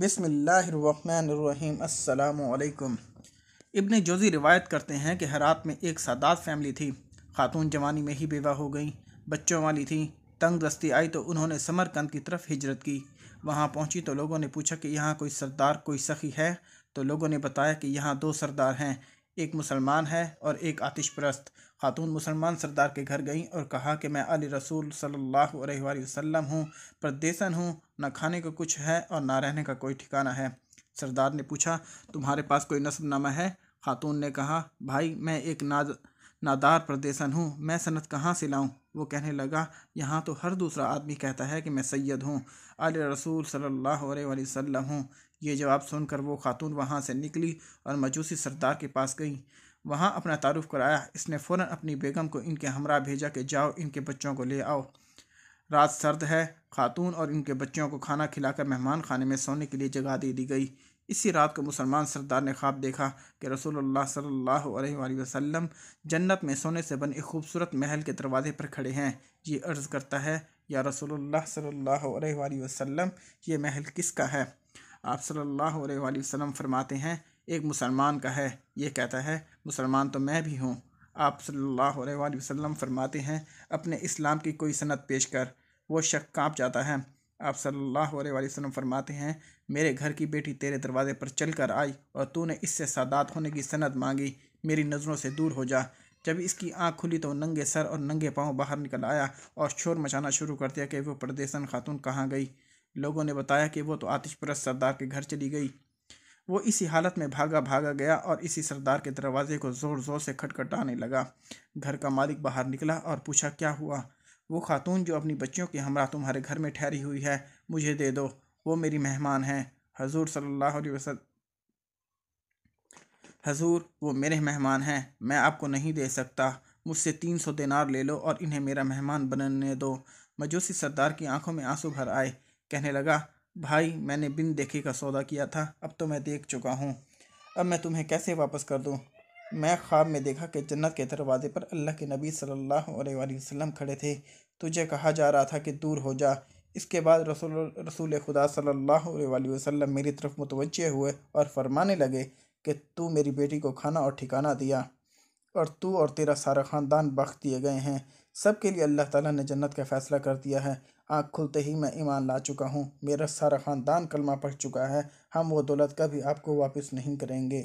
बिसमीम् अल्लाम इब्ने जोजी रिवायत करते हैं कि हरात में एक सादात फैमिली थी खातून जवानी में ही बेवा हो गई बच्चों वाली थी तंग दस्ती आई तो उन्होंने समरकंद की तरफ हिजरत की वहाँ पहुँची तो लोगों ने पूछा कि यहाँ कोई सरदार कोई सखी है तो लोगों ने बताया कि यहाँ दो सरदार हैं एक मुसलमान है और एक आतिश परस्त खातून मुसलमान सरदार के घर गईं और कहा कि मैं अली रसूल सल्लल्लाहु अलैहि वसल्लम हूँ परदेसन हूँ ना खाने का कुछ है और ना रहने का कोई ठिकाना है सरदार ने पूछा तुम्हारे पास कोई नामा है खातून ने कहा भाई मैं एक नाद नादार प्रदेशन हूँ मैं सनत कहाँ से लाऊँ वो कहने लगा यहाँ तो हर दूसरा आदमी कहता है कि मैं सैयद हूँ अल रसूल सल्लल्लाहु अलैहि वसल्लम हूँ ये जवाब सुनकर वो खातून वहाँ से निकली और मजूसी सरदार के पास गई वहाँ अपना तारुफ कराया इसने फ़ौर अपनी बेगम को इनके हमरा भेजा कि जाओ इनके बच्चों को ले आओ रात सर्द है खातून और इनके बच्चों को खाना खिलाकर मेहमान खाने में सोने के लिए जगह दे दी गई इसी रात को मुसलमान सरदार ने ख्वाब देखा कि रसोल्ला सल्ला वसम जन्नत में सोने से बने एक खूबसूरत महल के दरवाजे पर खड़े हैं ये अर्ज़ करता है या रसोल्ला सल्ला वसम ये महल किसका है आप सल्ला वसम फरमाते हैं एक मुसलमान का है ये कहता है मुसलमान तो मैं भी हूँ आप सल्ला वसम फरमाते हैं अपने इस्लाम की कोई सनत पेश कर वो शक काँप जाता है आप सल्लल्लाहु अलैहि वसल्लम फरमाते हैं मेरे घर की बेटी तेरे दरवाज़े पर चल कर आई और तूने इससे सादात होने की सनद मांगी मेरी नज़रों से दूर हो जा जब इसकी आंख खुली तो नंगे सर और नंगे पाँव बाहर निकल आया और शोर मचाना शुरू कर दिया कि वो परदेसन खातून कहाँ गई लोगों ने बताया कि वो तो आतिश सरदार के घर चली गई वो इसी हालत में भागा भागा गया और इसी सरदार के दरवाजे को ज़ोर ज़ोर से खटखटाने लगा घर का मालिक बाहर निकला और पूछा क्या हुआ वो खातून जो अपनी बच्चियों के हमरा तुम्हारे घर में ठहरी हुई है मुझे दे दो वो मेरी मेहमान हैं हजूर सल्लल्लाहु अलैहि वसल्लम हजूर वो मेरे मेहमान हैं मैं आपको नहीं दे सकता मुझसे तीन सौ दिनार ले लो और इन्हें मेरा मेहमान बनने दो मजूसी सरदार की आंखों में आंसू भर आए कहने लगा भाई मैंने बिन देखे का सौदा किया था अब तो मैं देख चुका हूँ अब मैं तुम्हें कैसे वापस कर दूँ मैं ख्वाब में देखा कि जन्नत के दरवाज़े पर अल्लाह के नबी सल्लल्लाहु अलैहि वसल्लम खड़े थे तुझे कहा जा रहा था कि दूर हो जा इसके बाद रसूल रसूल खुदा सल्लल्लाहु अलैहि वसल्लम मेरी तरफ मुतवजह हुए और फरमाने लगे कि तू मेरी बेटी को खाना और ठिकाना दिया और तू और तेरा सारा ख़ानदान बख्श दिए गए हैं सब के लिए अल्लाह ताला ने जन्नत का फ़ैसला कर दिया है आँख खुलते ही मैं ईमान ला चुका हूँ मेरा सारा ख़ानदान कलमा पढ़ चुका है हम वो दौलत कभी आपको वापस नहीं करेंगे